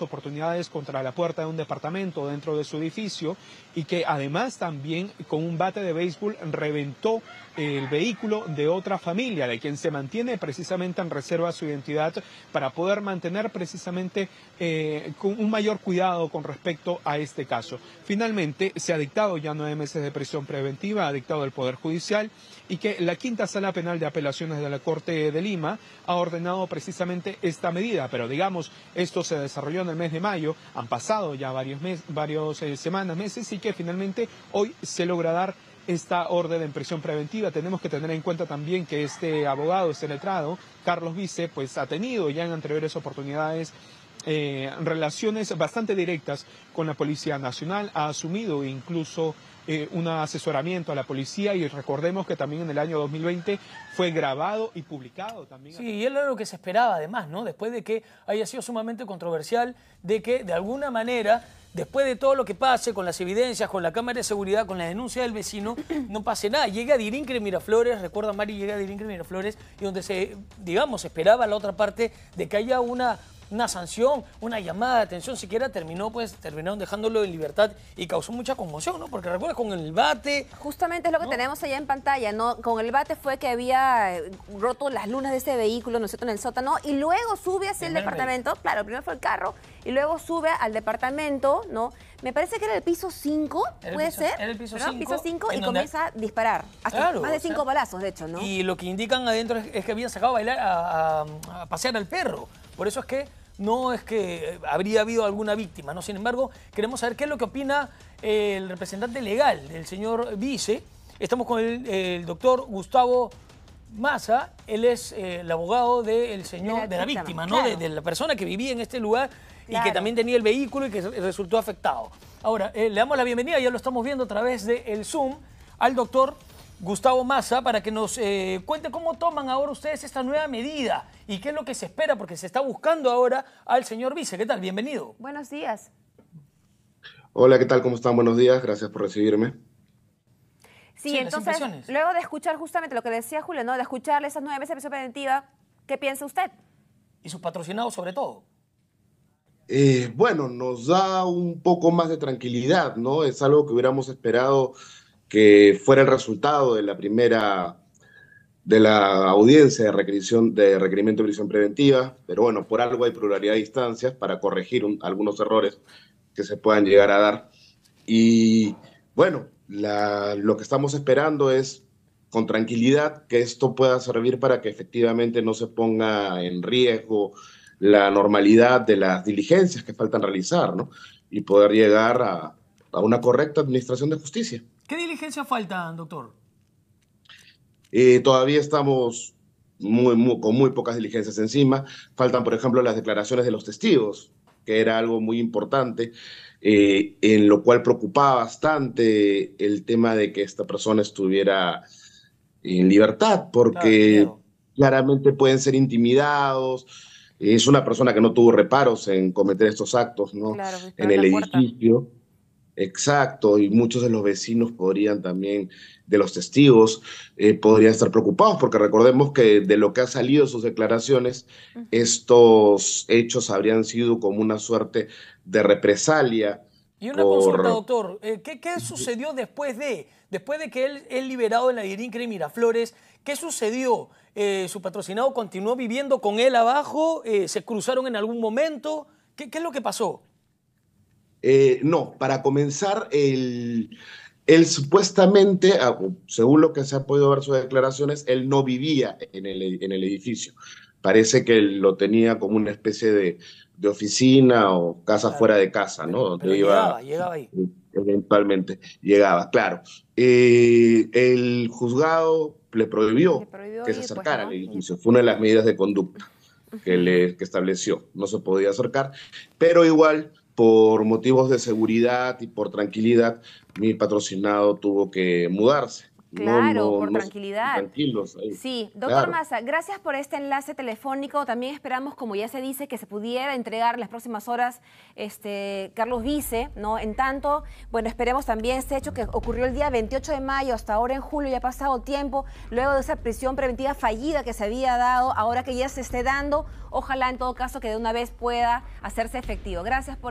oportunidades contra la puerta de un departamento dentro de su edificio y que además también con un bate de béisbol reventó el vehículo de otra familia, de quien se mantiene precisamente en reserva su identidad para poder mantener precisamente eh, con un mayor cuidado con respecto a este caso. Finalmente, se ha dictado ya nueve meses de prisión preventiva, ha dictado el Poder Judicial y que la Quinta Sala Penal de Apelaciones de la Corte de Lima ha ordenado precisamente esta medida, pero digamos, esto se desarrolla desarrolló en el mes de mayo, han pasado ya varios, meses, varias eh, semanas, meses, y que finalmente hoy se logra dar esta orden de prisión preventiva. Tenemos que tener en cuenta también que este abogado, este letrado, Carlos Vice, pues ha tenido ya en anteriores oportunidades eh, relaciones bastante directas con la Policía Nacional, ha asumido incluso eh, un asesoramiento a la policía y recordemos que también en el año 2020 fue grabado y publicado también. Sí, y era lo que se esperaba además, ¿no? Después de que haya sido sumamente controversial, de que de alguna manera después de todo lo que pase con las evidencias, con la cámara de seguridad, con la denuncia del vecino, no pase nada. Llega Dirincre Miraflores, recuerda Mari, llega Dirincre Miraflores, y donde se, digamos, esperaba la otra parte de que haya una una sanción, una llamada de atención, siquiera terminó, pues terminaron dejándolo en libertad y causó mucha conmoción, ¿no? Porque recuerda, con el bate... Justamente es lo que tenemos allá en pantalla, ¿no? Con el bate fue que había eh, roto las lunas de ese vehículo, ¿no es cierto?, en el sótano y luego sube hacia el, departamento, claro, primero fue el carro y luego sube al departamento, ¿no? Me parece que era el piso 5, ¿puede ser? Era el piso 5. Piso 5 y comienza a disparar. Hasta más de 5 balazos, de hecho, ¿no? Y lo que indican adentro es, que habían sacado a bailar, a pasear al perro. Por eso es que no es que eh, habría habido alguna víctima, ¿no? Sin embargo, queremos saber qué es lo que opina el representante legal del señor Vice. Estamos con el, doctor Gustavo Massa, él es eh, el abogado del señor, de la, víctima, ¿no? De, la persona que vivía en este lugar y que también tenía el vehículo y que resultó afectado. Ahora, eh, le damos la bienvenida, ya lo estamos viendo a través del Zoom, al doctor Gustavo Massa para que nos eh, cuente cómo toman ahora ustedes esta nueva medida y qué es lo que se espera, porque se está buscando ahora al señor vice. ¿Qué tal? Bienvenido. Buenos días. Hola, ¿qué tal? ¿Cómo están? Buenos días. Gracias por recibirme. Sí, entonces, luego de escuchar justamente lo que decía Julio, ¿no? de escucharle esas nueve veces de prisión preventiva, ¿qué piensa usted? Y sus patrocinados sobre todo. Eh, bueno, nos da un poco más de tranquilidad, ¿no? Es algo que hubiéramos esperado que fuera el resultado de la primera de la audiencia de, de requerimiento de prisión preventiva, pero bueno, por algo hay pluralidad de instancias para corregir algunos errores que se puedan llegar a dar. Y bueno, la, lo que estamos esperando es con tranquilidad que esto pueda servir para que efectivamente no se ponga en riesgo la normalidad de las diligencias que faltan realizar, ¿no? Y poder llegar a, a una correcta administración de justicia. ¿Qué diligencia faltan, doctor? Eh, todavía estamos muy, con muy pocas diligencias encima. Faltan, por ejemplo, las declaraciones de los testigos, que era algo muy importante, eh, en lo cual preocupaba bastante el tema de que esta persona estuviera en libertad, porque claramente pueden ser intimidados. Es una persona que no tuvo reparos en cometer estos actos, ¿no? en el edificio. Exacto, y muchos de los vecinos podrían también, de los testigos, eh, podrían estar preocupados, porque recordemos que de lo que ha salido sus declaraciones, estos hechos habrían sido como una suerte de represalia. Y una consulta, doctor, eh, ¿qué, sucedió después de, después de que él es liberado de la Dirincre y Miraflores? ¿Qué sucedió? Eh, ¿Su patrocinado continuó viviendo con él abajo? ¿Se cruzaron en algún momento? ¿Qué, ¿Qué es lo que pasó? Eh, no, para comenzar, él, supuestamente, ah, según lo que se ha podido ver sus declaraciones, él no vivía en el, en el edificio. Parece que él lo tenía como una especie de, oficina o casa fuera de casa, ¿no? iba, llegaba, ahí. E- eventualmente llegaba, claro. Eh, el juzgado le prohibió, que se pues, acercara al edificio. Fue una de las medidas de conducta que, le, que estableció. No se podía acercar, pero igual por motivos de seguridad y por tranquilidad, mi patrocinado tuvo que mudarse. Claro, por tranquilidad. Sí, doctor Maza, gracias por este enlace telefónico. También esperamos, como ya se dice, que se pudiera entregar en las próximas horas este, Carlos Vice, ¿no? En tanto, bueno, esperemos también ese hecho que ocurrió el día 28 de mayo, hasta ahora en julio, ya ha pasado tiempo, luego de esa prisión preventiva fallida que se había dado, ahora que ya se esté dando, ojalá en todo caso que de una vez pueda hacerse efectivo. Gracias por.